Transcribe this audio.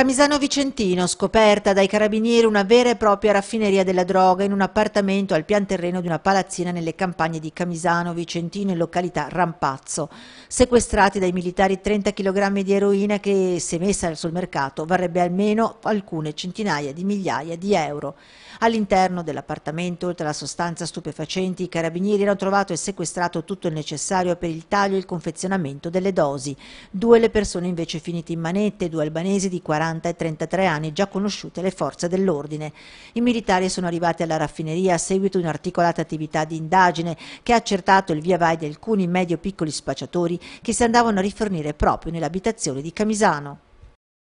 Camisano Vicentino, scoperta dai carabinieri una vera e propria raffineria della droga in un appartamento al pian terreno di una palazzina nelle campagne di Camisano Vicentino in località Rampazzo. Sequestrati dai militari 30 kg di eroina che, se messa sul mercato, varrebbe almeno alcune centinaia di migliaia di euro. All'interno dell'appartamento, oltre alla sostanza stupefacenti, i carabinieri hanno trovato e sequestrato tutto il necessario per il taglio e il confezionamento delle dosi. Due le persone invece finite in manette, due albanesi di 40 40 e 33 anni già conosciute alle forze dell'ordine. I militari sono arrivati alla raffineria a seguito di un'articolata attività di indagine che ha accertato il via vai di alcuni medio-piccoli spacciatori che si andavano a rifornire proprio nell'abitazione di Camisano.